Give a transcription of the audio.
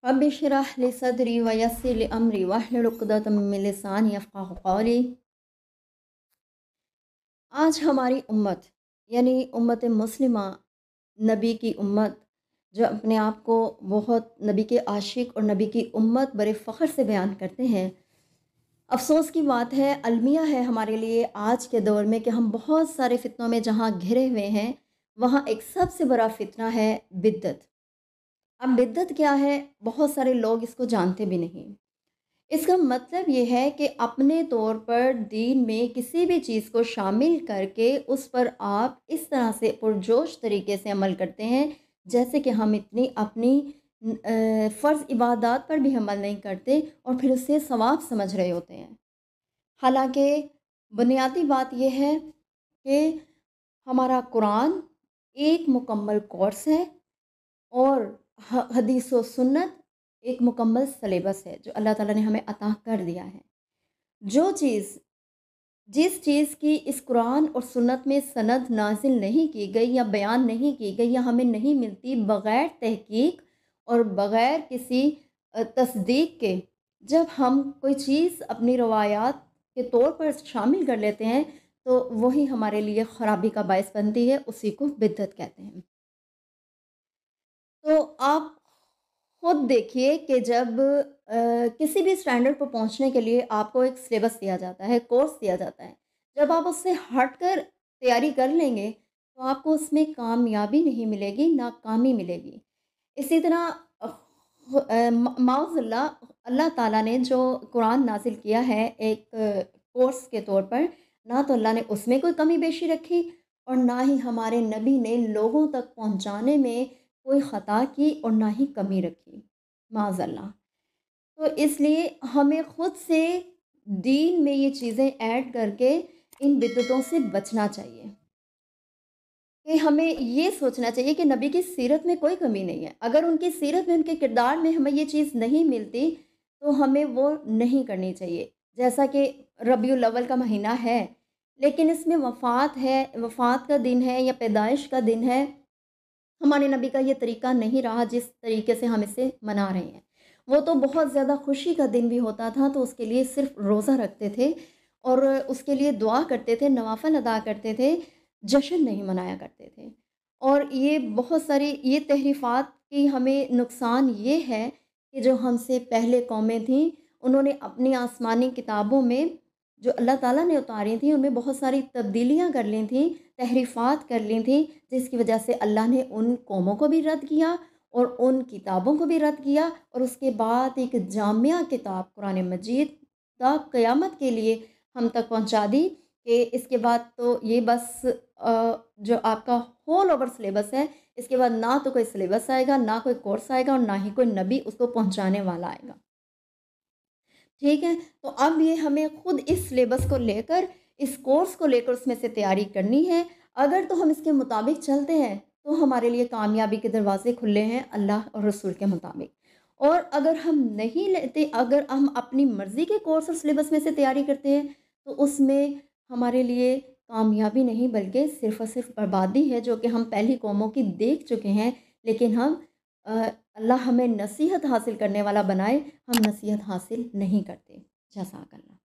आज हमारी उम्मत यानी उम्मत मुस्लिमा नबी की उम्मत जो अपने आप को बहुत नबी के आशिक और नबी की उम्मत बड़े फ़ख्र से बयान करते हैं अफसोस की बात है अलमिया है हमारे लिए आज के दौर में कि हम बहुत सारे फितनों में जहाँ घिरे हुए हैं वहाँ एक सबसे बड़ा फितना है बिद्दत अब बिद्दत क्या है बहुत सारे लोग इसको जानते भी नहीं इसका मतलब ये है कि अपने तौर पर दीन में किसी भी चीज़ को शामिल करके उस पर आप इस तरह से पुरजोश तरीके से अमल करते हैं जैसे कि हम इतनी अपनी फ़र्ज़ इबादत पर भी अमल नहीं करते और फिर उसे सवाब समझ रहे होते हैं हालांकि बुनियादी बात यह है कि हमारा कुरान एक मुकम्मल कोर्स है और हदीस व सुन्नत एक मुकम्मल सलेबस है जो अल्लाह ताला ने हमें अता कर दिया है जो चीज़ जिस चीज़ की इस कुरान और सुन्नत में सनद नाजिल नहीं की गई या बयान नहीं की गई या हमें नहीं मिलती बग़ैर तहकीक और बग़ैर किसी तस्दीक के जब हम कोई चीज़ अपनी रवायात के तौर पर शामिल कर लेते हैं तो वही हमारे लिए ख़राबी का बायस बनती है उसी को बिद्दत कहते हैं तो आप खुद देखिए कि जब आ, किसी भी स्टैंडर्ड पर पहुंचने के लिए आपको एक सिलेबस दिया जाता है कोर्स दिया जाता है जब आप उससे हट कर तैयारी कर लेंगे तो आपको उसमें कामयाबी नहीं मिलेगी नाकामी मिलेगी इसी तरह माउजल्ला अल्लाह ताला ने जो कुरान नाजिल किया है एक कोर्स के तौर पर ना तो अल्लाह ने उसमें कोई कमी बेशी रखी और ना ही हमारे नबी ने लोगों तक पहुंचाने में कोई ख़ता की और ना ही कमी रखी माजल्ला तो इसलिए हमें ख़ुद से दीन में ये चीज़ें ऐड करके इन बिदतों से बचना चाहिए कि हमें ये सोचना चाहिए कि नबी की सीरत में कोई कमी नहीं है अगर उनकी सीरत में उनके किरदार में हमें ये चीज़ नहीं मिलती तो हमें वो नहीं करनी चाहिए जैसा कि रबी अलवल का महीना है लेकिन इसमें वफ़ात है वफ़ात का दिन है या पैदाइश का दिन है हमारे नबी का ये तरीका नहीं रहा जिस तरीके से हम इसे मना रहे हैं वो तो बहुत ज़्यादा खुशी का दिन भी होता था तो उसके लिए सिर्फ रोज़ा रखते थे और उसके लिए दुआ करते थे नवाफल अदा करते थे जश्न नहीं मनाया करते थे और ये बहुत सारी ये तहरीफ़ात की हमें नुकसान ये है कि जो हमसे पहले कौमें थीं उन्होंने अपनी आसमानी किताबों में जो अल्लाह ताला ने उतारी थी उनमें बहुत सारी तब्दीलियां कर ली थी तहरीफ़ात कर ली थी जिसकी वजह से अल्लाह ने उन कौमों को भी रद्द किया और उन किताबों को भी रद्द किया और उसके बाद एक जामिया किताब कुरान मजीद का क़यामत के लिए हम तक पहुंचा दी कि इसके बाद तो ये बस जो आपका होल ओवर सिलेबस है इसके बाद ना तो कोई सिलेबस आएगा ना कोई कोर्स आएगा और ना ही कोई नबी उसको पहुँचाने वाला आएगा ठीक है तो अब ये हमें खुद इस सिलेबस को लेकर इस कोर्स को लेकर उसमें से तैयारी करनी है अगर तो हम इसके मुताबिक चलते हैं तो हमारे लिए कामयाबी के दरवाजे खुले हैं अल्लाह और रसूल के मुताबिक और अगर हम नहीं लेते अगर हम अपनी मर्ज़ी के कोर्स और सिलेबस में से तैयारी करते हैं तो उसमें हमारे लिए कामयाबी नहीं बल्कि सिर्फ और सिर्फ बर्बादी है जो कि हम पहली कौमों की देख चुके हैं लेकिन हम अल्लाह हमें नसीहत हासिल करने वाला बनाए हम नसीहत हासिल नहीं करते जैसा करना